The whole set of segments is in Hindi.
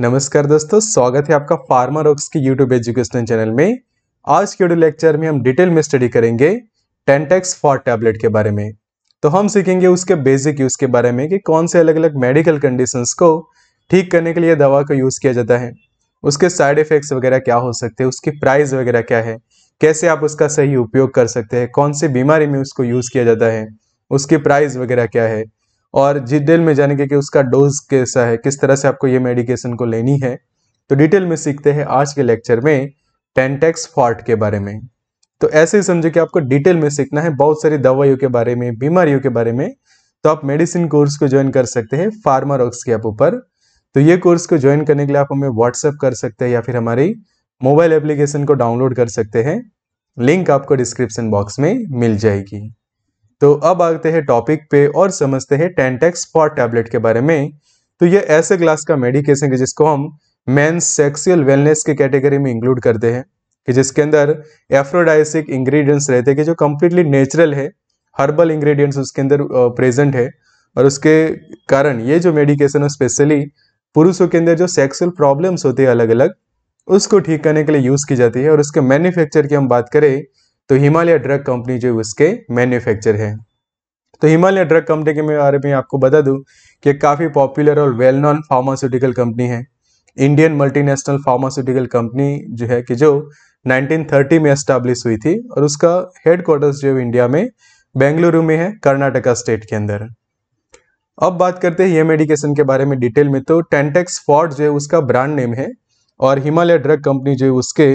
नमस्कार दोस्तों स्वागत है आपका फार्मा ऑक्स के यूट्यूब एजुकेशन चैनल में आज के वीडियो लेक्चर में हम डिटेल में स्टडी करेंगे टेंटेक्स फॉर टैबलेट के बारे में तो हम सीखेंगे उसके बेसिक यूज़ के बारे में कि कौन से अलग अलग मेडिकल कंडीशंस को ठीक करने के लिए दवा का यूज़ किया जाता है उसके साइड इफ़ेक्ट्स वगैरह क्या हो सकते हैं उसकी प्राइस वगैरह क्या है कैसे आप उसका सही उपयोग कर सकते हैं कौन सी बीमारी में उसको यूज़ किया जाता है उसकी प्राइस वगैरह क्या है और डिटेल में जानेंगे कि उसका डोज कैसा है किस तरह से आपको ये मेडिकेशन को लेनी है तो डिटेल में सीखते हैं आज के लेक्चर में पेंटेक्स फॉर्ट के बारे में तो ऐसे ही समझो कि आपको डिटेल में सीखना है बहुत सारी दवाइयों के बारे में बीमारियों के बारे में तो आप मेडिसिन कोर्स को ज्वाइन कर सकते हैं फार्मारॉक्स के ऐप ऊपर तो ये कोर्स को ज्वाइन करने के लिए आप हमें व्हाट्सअप कर सकते हैं या फिर हमारी मोबाइल एप्लीकेशन को डाउनलोड कर सकते हैं लिंक आपको डिस्क्रिप्शन बॉक्स में मिल जाएगी तो अब आते हैं टॉपिक पे और समझते हैं टेंटेक्स पॉट टैबलेट के बारे में तो ये ऐसे क्लास का मेडिकेशन है जिसको हम मैन सेक्सुअल वेलनेस के कैटेगरी में इंक्लूड करते हैं कि जिसके अंदर एफ्रोडाइसिक इंग्रेडिएंट्स रहते हैं कि जो कम्प्लीटली नेचुरल है हर्बल इंग्रेडिएंट्स उसके अंदर प्रेजेंट है और उसके कारण ये जो मेडिकेशन है स्पेशली पुरुषों के अंदर जो सेक्सुअल प्रॉब्लम्स होते हैं अलग अलग उसको ठीक करने के लिए यूज़ की जाती है और उसके मैन्युफैक्चर की हम बात करें तो हिमालय ड्रग कंपनी जो उसके मैन्युफैक्चर है तो हिमालय ड्रग कंपनी के बारे में आपको बता दूं कि काफ़ी पॉपुलर और वेल नॉन फार्मास्यूटिकल कंपनी है इंडियन मल्टीनेशनल फार्मास्यूटिकल कंपनी जो है कि जो 1930 में एस्टाब्लिश हुई थी और उसका हेडक्वार्टर्स जो है इंडिया में बेंगलुरु में है कर्नाटका स्टेट के अंदर अब बात करते हैं ये मेडिकेशन के बारे में डिटेल में तो टेंटेक्स फॉर्ड जो है उसका ब्रांड नेम है और हिमालय ड्रग कंपनी जो है उसके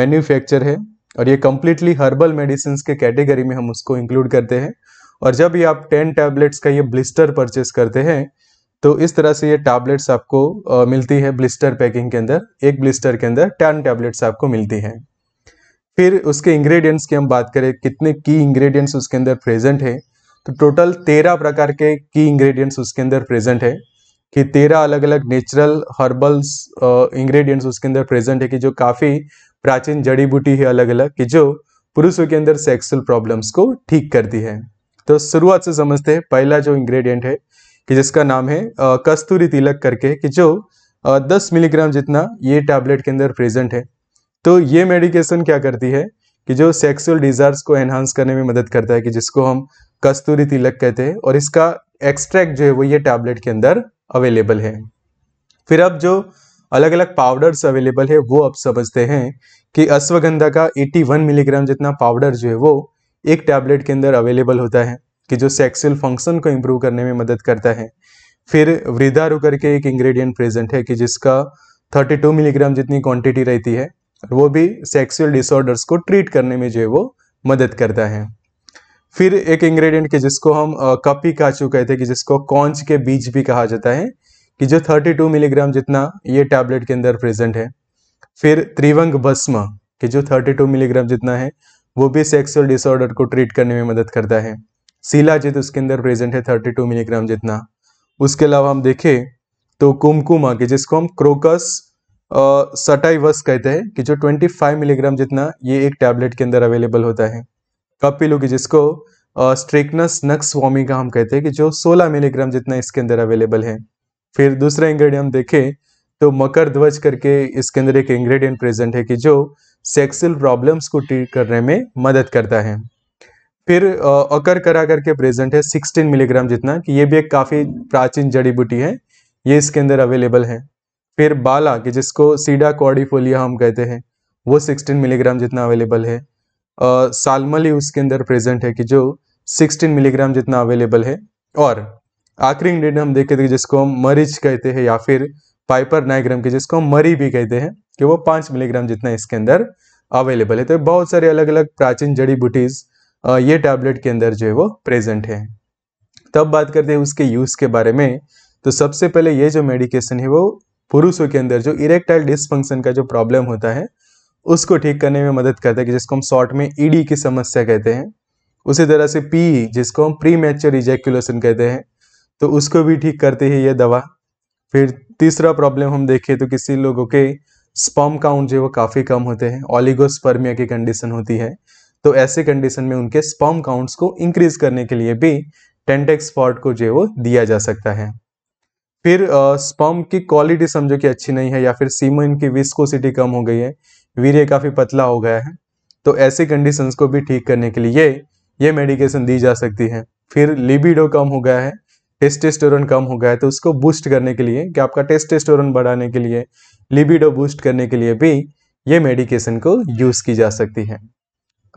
मैन्युफैक्चर है और ये कम्प्लीटली हर्बल मेडिसिन के कैटेगरी में हम उसको इंक्लूड करते हैं और जब ये आप टेन टैबलेट्स का ये ब्लिस्टर परचेस करते हैं तो इस तरह से ये टैबलेट्स आपको आ, मिलती है ब्लिस्टर पैकिंग के अंदर एक ब्लिस्टर के अंदर टेन टैबलेट्स आपको मिलती हैं फिर उसके इंग्रेडिएंट्स की हम बात करें कितने की इंग्रेडिएंट्स उसके अंदर प्रेजेंट है तो टोटल तेरह प्रकार के की इंग्रेडिएंट्स उसके अंदर प्रेजेंट है कि तेरह अलग अलग नेचुरल हर्बल्स इंग्रेडिएंट्स उसके अंदर प्रेजेंट है कि जो काफ़ी प्राचीन जड़ी बूटी है अलग अलग कि जो पुरुषों के अंदर सेक्सुअल प्रॉब्लम्स को ठीक करती है तो शुरुआत से समझते हैं पहला जो इंग्रेडिएंट है कि जिसका नाम है कस्तूरी तिलक करके कि जो दस मिलीग्राम जितना ये टैबलेट के अंदर प्रेजेंट है तो ये मेडिकेशन क्या करती है कि जो सेक्सुअल डिजायर्स को एनहांस करने में मदद करता है कि जिसको हम कस्तूरी तिलक कहते हैं और इसका एक्सट्रैक्ट जो है वो ये टैबलेट के अंदर अवेलेबल है फिर अब जो अलग अलग पाउडर्स अवेलेबल है वो आप समझते हैं कि अश्वगंधा का 81 मिलीग्राम जितना पाउडर जो है वो एक टैबलेट के अंदर अवेलेबल होता है कि जो सेक्सुअल फंक्शन को इम्प्रूव करने में मदद करता है फिर वृद्धा रुकर के एक इंग्रेडिएंट प्रेजेंट है कि जिसका 32 मिलीग्राम जितनी क्वांटिटी रहती है वो भी सेक्सुअल डिसऑर्डर्स को ट्रीट करने में जो है वो मदद करता है फिर एक इंग्रेडिएंट के जिसको हम कपी काचू कहते हैं कि जिसको कॉन्च के बीज भी कहा जाता है कि जो 32 मिलीग्राम जितना ये टैबलेट के अंदर प्रेजेंट है फिर त्रिवंग भस्म कि जो 32 मिलीग्राम जितना है वो भी सेक्सुअल डिसऑर्डर को ट्रीट करने में मदद करता है जित उसके अंदर प्रेजेंट है 32 मिलीग्राम जितना उसके अलावा हम देखें तो कुमकुमा कि जिसको हम क्रोकस सटाइवस कहते हैं कि जो 25 मिलीग्राम जितना ये एक टैबलेट के अंदर अवेलेबल होता है कपिलू की जिसको स्ट्रिकनस नक्स वॉमी का हम कहते हैं कि जो 16 मिलीग्राम जितना इसके अंदर अवेलेबल है फिर दूसरा इंग्रेडिएंट देखें तो मकर ध्वज करके इसके अंदर एक इंग्रेडिएंट प्रेजेंट है कि जो सेक्सुअल प्रॉब्लम्स को ट्रीट करने में मदद करता है फिर अकर करा करके प्रेजेंट है 16 मिलीग्राम जितना कि ये भी एक काफ़ी प्राचीन जड़ी बूटी है ये इसके अंदर अवेलेबल है फिर बाला कि जिसको सीडा कॉडिफोलिया हम कहते हैं वो सिक्सटीन मिलीग्राम जितना अवेलेबल है सालमली उसके अंदर प्रेजेंट है कि जो सिक्सटीन मिलीग्राम जितना अवेलेबल है और आखिरी इंग्रेडिएंट हम देखे थे जिसको हम मरीच कहते हैं या फिर पाइपर नाइग्राम के जिसको हम मरी भी कहते हैं कि वो पांच मिलीग्राम जितना इसके अंदर अवेलेबल है तो बहुत सारे अलग अलग प्राचीन जड़ी बूटीज ये टैबलेट के अंदर जो है वो प्रेजेंट है तब बात करते हैं उसके यूज़ के बारे में तो सबसे पहले ये जो मेडिकेशन है वो पुरुषों के अंदर जो इरेक्टाइल डिसफंक्शन का जो प्रॉब्लम होता है उसको ठीक करने में मदद करता है कि जिसको हम शॉर्ट में ईडी e की समस्या कहते हैं उसी तरह से पी e, जिसको हम प्री मैचर कहते हैं तो उसको भी ठीक करती है ये दवा फिर तीसरा प्रॉब्लम हम देखें तो किसी लोगों के स्पम काउंट जो वो काफ़ी कम होते हैं ऑलिगोस्पर्मिया की कंडीशन होती है तो ऐसे कंडीशन में उनके स्पम काउंट्स को इंक्रीज करने के लिए भी टेंटेक्स स्पॉट को जो वो दिया जा सकता है फिर स्पम की क्वालिटी समझो कि अच्छी नहीं है या फिर सीमन की विस्कोसिटी कम हो गई है वीर्य काफ़ी पतला हो गया है तो ऐसे कंडीशंस को भी ठीक करने के लिए ये मेडिकेशन दी जा सकती है फिर लिबिडो कम हो गया है टेस्टेस्टोरन कम हो गया है तो उसको बूस्ट करने के लिए कि आपका टेस्टेस्टोरन बढ़ाने के लिए लिबिडो बूस्ट करने के लिए भी ये मेडिकेशन को यूज़ की जा सकती है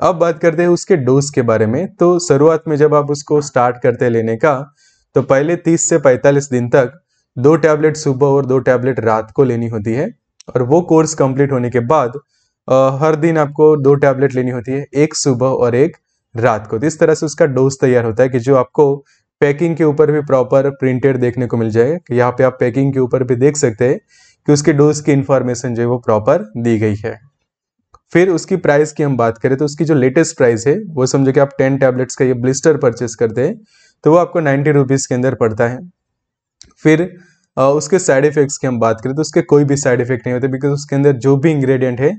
अब बात करते हैं उसके डोज के बारे में तो शुरुआत में जब आप उसको स्टार्ट करते हैं लेने का तो पहले 30 से 45 दिन तक दो टैबलेट सुबह और दो टैबलेट रात को लेनी होती है और वो कोर्स कंप्लीट होने के बाद आ, हर दिन आपको दो टैबलेट लेनी होती है एक सुबह और एक रात को तो इस तरह से उसका डोज तैयार होता है कि जो आपको पैकिंग के ऊपर भी प्रॉपर प्रिंटेड देखने को मिल जाए यहाँ पे आप पैकिंग के ऊपर भी देख सकते हैं कि उसके डोज की इन्फॉर्मेशन जो है वो प्रॉपर दी गई है फिर उसकी प्राइस की हम बात करें तो उसकी जो लेटेस्ट प्राइस है वो समझो कि आप टेन टैबलेट्स का ये ब्लिस्टर परचेस करते हैं तो वो आपको नाइन्टी रुपीज़ के अंदर पड़ता है फिर उसके साइड इफेक्ट्स की हम बात करें तो उसके कोई भी साइड इफेक्ट नहीं होते बिकॉज उसके अंदर जो भी इंग्रेडिएंट है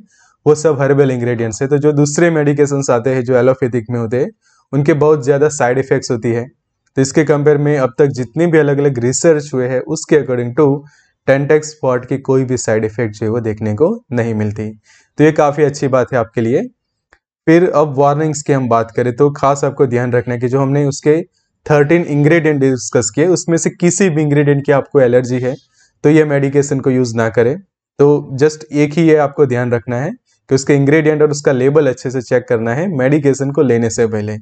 वो सब हर्बल इंग्रेडिएंट्स है तो जो दूसरे मेडिकेशन आते हैं जो एलोपैथिक में होते हैं उनके बहुत ज़्यादा साइड इफेक्ट्स होती है तो इसके कंपेयर में अब तक जितनी भी अलग अलग रिसर्च हुए हैं उसके अकॉर्डिंग टू टेंटेक्स पॉट की कोई भी साइड इफेक्ट जो है वो देखने को नहीं मिलती तो ये काफ़ी अच्छी बात है आपके लिए फिर अब वार्निंग्स की हम बात करें तो खास आपको ध्यान रखना है कि जो हमने उसके थर्टीन इंग्रेडिएंट डिस्कस किए उसमें से किसी भी इंग्रेडिएंट की आपको एलर्जी है तो ये मेडिकेशन को यूज़ ना करें तो जस्ट एक ही ये आपको ध्यान रखना है कि उसके इंग्रेडिएंट और उसका लेबल अच्छे से चेक करना है मेडिकेशन को लेने से पहले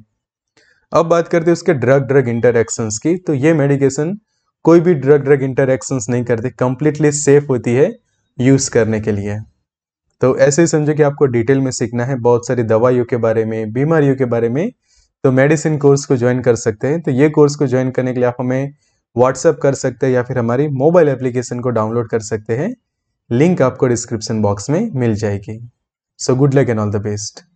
अब बात करते हैं उसके ड्रग ड्रग इंटरेक्शंस की तो ये मेडिकेशन कोई भी ड्रग ड्रग इंटरेक्शंस नहीं करती कंप्लीटली सेफ होती है यूज़ करने के लिए तो ऐसे ही समझो कि आपको डिटेल में सीखना है बहुत सारी दवाइयों के बारे में बीमारियों के बारे में तो मेडिसिन कोर्स को ज्वाइन कर सकते हैं तो ये कोर्स को ज्वाइन करने के लिए आप हमें व्हाट्सअप कर सकते हैं या फिर हमारी मोबाइल एप्लीकेशन को डाउनलोड कर सकते हैं लिंक आपको डिस्क्रिप्शन बॉक्स में मिल जाएगी so good luck and all the best